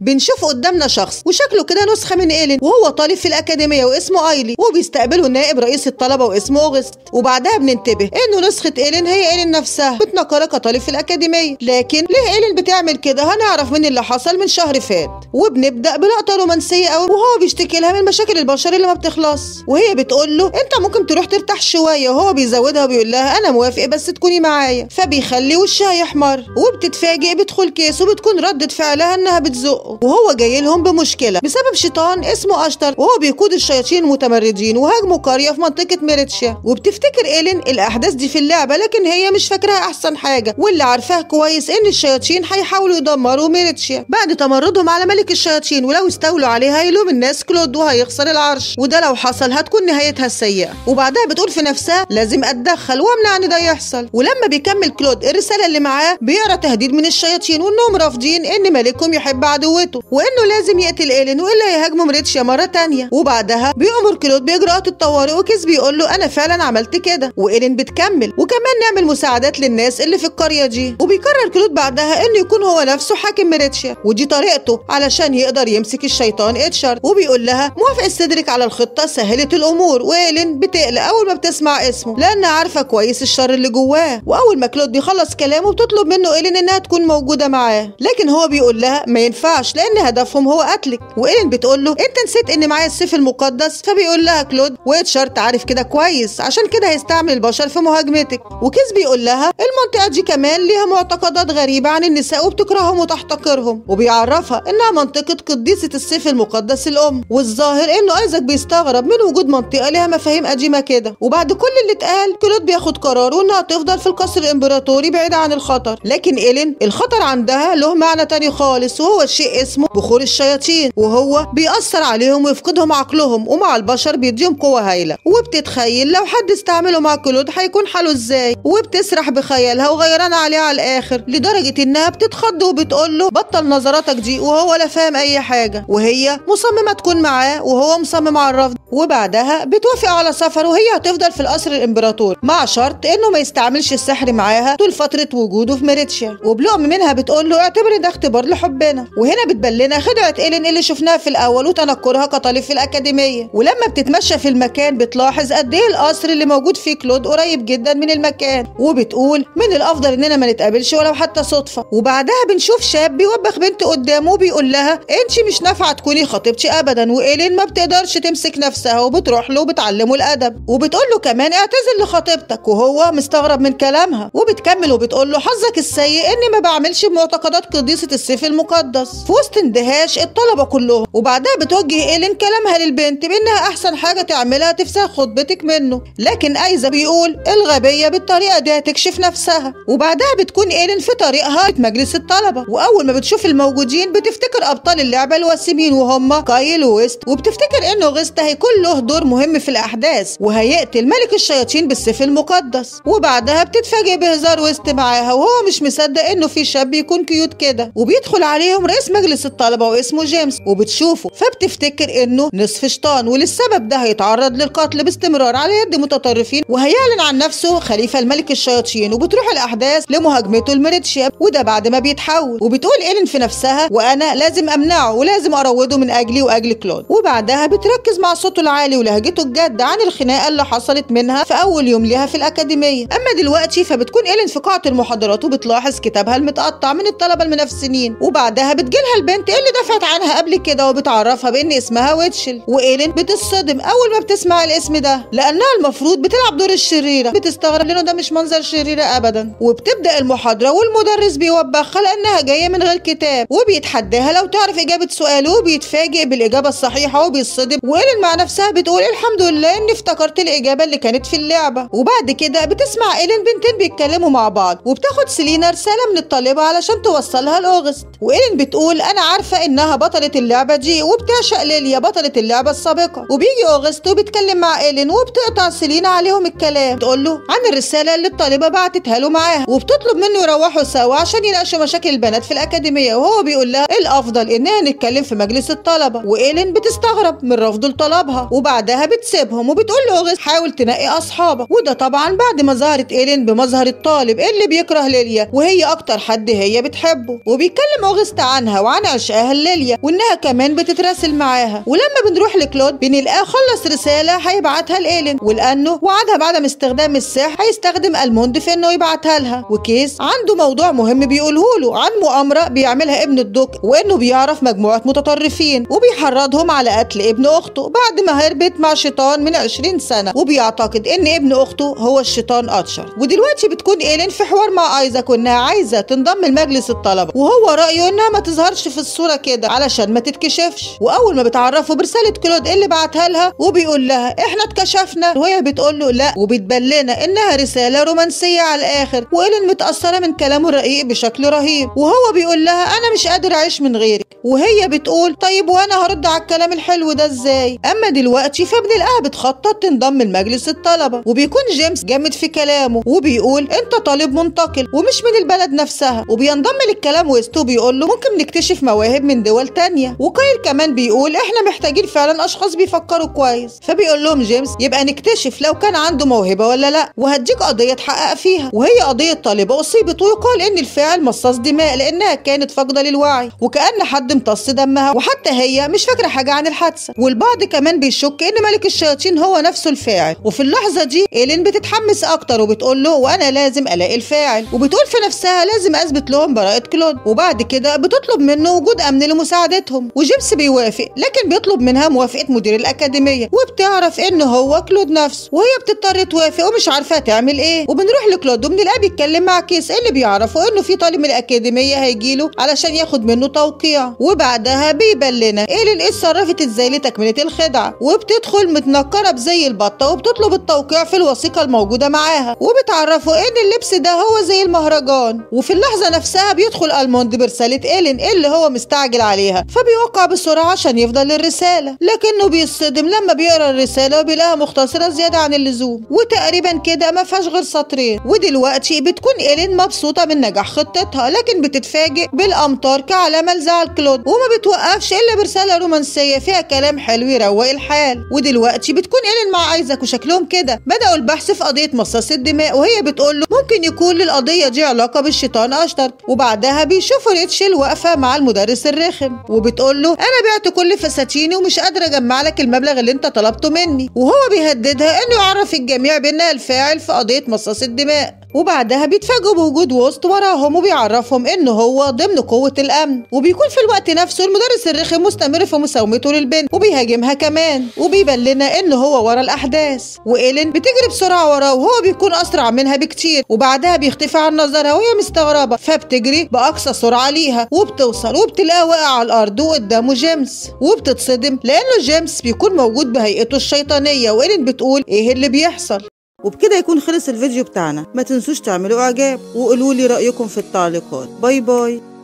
بنشوف قدامنا شخص وشكله كده نسخه من ايلين وهو طالب في الاكاديميه واسمه ايلي وبيستقبله النائب رئيس الطلبه واسمه اوغست وبعدها بننتبه انه نسخه ايلين هي ايلين نفسها متنكره كطالب في الاكاديميه لكن ليه ايلين بتعمل كده هنعرف من اللي حصل من شهر فات وبنبدا بلقطه رومانسيه قوي وهو بيشتكي لها من مشاكل البشر اللي ما بتخلص وهي بتقول له انت ممكن تروح ترتاح شويه وهو بيزودها وبيقول لها انا موافق بس تكوني معايا فبيخلي وشها يحمر وبتتفاجئ بدخول كيس وبتكون رده فعلها انها بتزقه حقه وهو جاي لهم بمشكله بسبب شيطان اسمه اشتر وهو بيقود الشياطين المتمردين وهاجموا قريه في منطقه ميريتشيا وبتفتكر ايلين الاحداث دي في اللعبه لكن هي مش فاكراها احسن حاجه واللي عارفاه كويس ان الشياطين هيحاولوا يدمروا ميريتشيا بعد تمردهم على ملك الشياطين ولو استولوا عليه هيلوم الناس كلود وهيخسر العرش وده لو حصل هتكون نهايتها السيئه وبعدها بتقول في نفسها لازم اتدخل وامنع ان ده يحصل ولما بيكمل كلود الرساله اللي معاه بيقرا تهديد من الشياطين وانهم رافضين ان ملكهم يحب عدو عدوته وانه لازم يقتل ايلين والا هيهاجمه مريتشيا مره تانية وبعدها بيأمر كلود باجراءات الطوارئ وكيس بيقول له انا فعلا عملت كده وايلين بتكمل وكمان نعمل مساعدات للناس اللي في القريه دي وبيكرر كلود بعدها انه يكون هو نفسه حاكم مريتشيا ودي طريقته علشان يقدر يمسك الشيطان اتشر وبيقول لها موافقه استدرك على الخطه سهلت الامور وايلين بتقلق اول ما بتسمع اسمه لانها عارفه كويس الشر اللي جواه واول ما كلود بيخلص كلامه بتطلب منه ايلين انها تكون موجوده معاه لكن هو بيقول لها ما ينفعش ينفعش لان هدفهم هو قتلك وإيلين بتقول له انت نسيت ان معايا السيف المقدس فبيقول لها كلود ويتشارت عارف كده كويس عشان كده هيستعمل البشر في مهاجمتك وكيس بيقول لها المنطقه دي كمان ليها معتقدات غريبه عن النساء وبتكرههم وتحتقرهم وبيعرفها انها منطقه قديسه السيف المقدس الام والظاهر انه ايزك بيستغرب من وجود منطقه ليها مفاهيم قديمه كده وبعد كل اللي اتقال كلود بياخد قراره انها تفضل في القصر الامبراطوري بعيده عن الخطر لكن إيلين الخطر عندها له معنى تاني خالص وهو الشيء اسمه بخور الشياطين وهو بيأثر عليهم ويفقدهم عقلهم ومع البشر بيديهم قوة هايلة وبتتخيل لو حد استعمله مع كلود هيكون حاله ازاي وبتسرح بخيالها وغيران عليه على الاخر لدرجة انها بتتخض وبتقول له بطل نظراتك دي وهو لا فاهم اي حاجة وهي مصممة تكون معاه وهو مصمم على الرفض وبعدها بتوافق على سفر وهي هتفضل في القصر الامبراطوري مع شرط انه ما يستعملش السحر معاها طول فترة وجوده في ميريتشيا وبلقم منها بتقول له اعتبر ده اختبار لحبنا وهنا بتبلنا خدعة إيلين اللي شفناها في الأول وتنكرها كطالب في الأكاديمية ولما بتتمشى في المكان بتلاحظ قد إيه القصر اللي موجود فيه كلود قريب جدا من المكان وبتقول من الأفضل إننا ما نتقابلش ولو حتى صدفة وبعدها بنشوف شاب بيوبخ بنت قدامه وبيقول لها أنت مش نافعة تكوني خطيبتي أبدا وإيلين ما بتقدرش تمسك نفسها وبتروح له وبتعلمه الأدب وبتقول له كمان اعتذر لخطيبتك وهو مستغرب من كلامها وبتكمل وبتقول له حظك السيء إني ما بعملش بمعتقدات قديسة السيف المقدس في وسط اندهاش الطلبة كلهم وبعدها بتوجه إيلين كلامها للبنت بإنها أحسن حاجة تعملها تفسخ خطبتك منه لكن أيزا بيقول الغبية بالطريقة دي هتكشف نفسها وبعدها بتكون إيلين في طريقها مجلس الطلبة وأول ما بتشوف الموجودين بتفتكر أبطال اللعبة الوسيمين وهم كايل ويست وبتفتكر إنه غيست هيكون له دور مهم في الأحداث وهيقتل ملك الشياطين بالسيف المقدس وبعدها بتتفاجئ بهزار ويست معاها وهو مش مصدق إنه في شاب يكون كيوت كده وبيدخل عليهم رئيس مجلس الطلبه واسمه جيمس وبتشوفه فبتفتكر انه نصف شيطان وللسبب ده هيتعرض للقتل باستمرار على يد متطرفين وهيعلن عن نفسه خليفه الملك الشياطين وبتروح الاحداث لمهاجمته الميريتشيا وده بعد ما بيتحول وبتقول ايلين في نفسها وانا لازم امنعه ولازم اروضه من اجلي واجل كلود وبعدها بتركز مع صوته العالي ولهجته الجاده عن الخناقه اللي حصلت منها في اول يوم ليها في الاكاديميه اما دلوقتي فبتكون ايلين في قاعه المحاضرات وبتلاحظ كتابها المتقطع من الطلبه المنافسين وبعدها بتجيلها عنها البنت اللي دافعت عنها قبل كده وبتعرفها بان اسمها ويتشل وايلين بتتصدم اول ما بتسمع الاسم ده لانها المفروض بتلعب دور الشريره بتستغرب لانه ده مش منظر شريره ابدا وبتبدا المحاضره والمدرس بيوبخها لانها جايه من غير كتاب وبيتحداها لو تعرف اجابه سؤاله وبيتفاجئ بالاجابه الصحيحه وبيتصدم وايلين مع نفسها بتقول الحمد لله اني افتكرت الاجابه اللي كانت في اللعبه وبعد كده بتسمع ايلين بنتين بيتكلموا مع بعض وبتاخد سيلينا رساله من الطالبه علشان توصلها لاوغست وايلين بتقول بتقول انا عارفه انها بطله اللعبه دي وبتعشق ليليا بطله اللعبه السابقه وبيجي اوغست وبتكلم مع ايلين وبتقطع سيلينا عليهم الكلام بتقول له عن الرساله اللي الطالبه بعتتها له معاها وبتطلب منه يروحوا سوا عشان يناقشوا مشاكل البنات في الاكاديميه وهو بيقول لها الافضل انها نتكلم في مجلس الطلبه وايلين بتستغرب من رفضه لطلبها وبعدها بتسيبهم وبتقول لاوغست حاول تنقي اصحابك وده طبعا بعد ما ظهرت ايلين بمظهر الطالب اللي بيكره ليليا وهي اكتر حد هي بتحبه وبيتكلم اوغست عنها عن عشقها لليا وانها كمان بتتراسل معاها ولما بنروح لكلود بنلقاه خلص رساله هيبعتها لإيلين ولانه وعدها بعدم استخدام السحر هيستخدم الموند في انه يبعتها لها وكيس عنده موضوع مهم بيقوله له عن مؤامره بيعملها ابن الدك وانه بيعرف مجموعه متطرفين وبيحرضهم على قتل ابن اخته بعد ما هربت مع شيطان من 20 سنه وبيعتقد ان ابن اخته هو الشيطان اتشر ودلوقتي بتكون إيلين في حوار مع ايزاك وانها عايزه تنضم لمجلس الطلبه وهو رايه انها ما تظهرش تقعدش في الصوره كده علشان ما تتكشفش واول ما بتعرفه برساله كلود اللي بعتها لها وبيقول لها احنا اتكشفنا وهي بتقول له لا وبتبلنا انها رساله رومانسيه على الاخر وإلين متاثره من كلامه الرقيق بشكل رهيب وهو بيقول لها انا مش قادر اعيش من غيرك وهي بتقول طيب وانا هرد على الكلام الحلو ده ازاي اما دلوقتي فابن القهوه بتخطط تنضم لمجلس الطلبه وبيكون جيمس جامد في كلامه وبيقول انت طالب منتقل ومش من البلد نفسها وبينضم للكلام ويستو بيقول له ممكن نكتشف مواهب من دول تانية وكايل كمان بيقول احنا محتاجين فعلا اشخاص بيفكروا كويس فبيقول لهم جيمس يبقى نكتشف لو كان عنده موهبه ولا لا وهديك قضيه تحقق فيها وهي قضيه طالبه اصيبت ويقال ان الفعل مصاص دماء لانها كانت فاقده للوعي وكان حد حد امتص دمها وحتى هي مش فاكره حاجه عن الحادثه والبعض كمان بيشك ان ملك الشياطين هو نفسه الفاعل وفي اللحظه دي ايلين بتتحمس اكتر وبتقول له وانا لازم الاقي الفاعل وبتقول في نفسها لازم اثبت لهم براءه كلود وبعد كده بتطلب منه وجود امن لمساعدتهم وجيمس بيوافق لكن بيطلب منها موافقه مدير الاكاديميه وبتعرف ان هو كلود نفسه وهي بتضطر توافق ومش عارفه تعمل ايه وبنروح لكلود وبنلاقيه بيتكلم مع كيس اللي بيعرفه انه في طالب من الاكاديميه هيجيله علشان ياخد منه توقيع وبعدها بيبان لنا ايلين اتصرفت ازاي لتكمله الخدعه وبتدخل متنكره بزي البطه وبتطلب التوقيع في الوثيقه الموجوده معاها وبتعرفه ان اللبس ده هو زي المهرجان وفي اللحظه نفسها بيدخل الموند برساله ايلين اللي هو مستعجل عليها فبيوقع بسرعه عشان يفضل للرساله لكنه بيصدم لما بيقرا الرساله وبيلاقيها مختصره زياده عن اللزوم وتقريبا كده ما فيهاش غير سطرين ودلوقتي بتكون ايلين مبسوطه من نجاح خطتها لكن بتتفاجئ بالامطار كعلامه لزعل تخلد وما بتوقفش الا برساله رومانسيه فيها كلام حلو يروق الحال ودلوقتي بتكون ايلين مع ايزاك وشكلهم كده بداوا البحث في قضيه مصاص الدماء وهي بتقول له ممكن يكون للقضيه دي علاقه بالشيطان اشتر وبعدها بيشوفوا ريتشل واقفه مع المدرس الرخم وبتقول له انا بعت كل فساتيني ومش قادره اجمع لك المبلغ اللي انت طلبته مني وهو بيهددها انه يعرف الجميع بانها الفاعل في قضيه مصاص الدماء وبعدها بيتفاجئوا بوجود وسط وراهم وبيعرفهم ان هو ضمن قوه الامن وبيكون في الوقت نفسه المدرس الرخم مستمر في مساومته للبنت وبيهاجمها كمان وبيبان لنا ان هو ورا الاحداث وإيلين بتجري بسرعه وراه وهو بيكون اسرع منها بكتير وبعدها بيختفي عن نظرها وهي مستغربه فبتجري باقصى سرعه ليها وبتوصل وبتلاقيها واقع على الارض وقدامه جيمس وبتتصدم لانه جيمس بيكون موجود بهيئته الشيطانيه وإيلين بتقول ايه اللي بيحصل وبكده يكون خلص الفيديو بتاعنا ما تنسوش تعملوا اعجاب وقولوا لي رايكم في التعليقات باي باي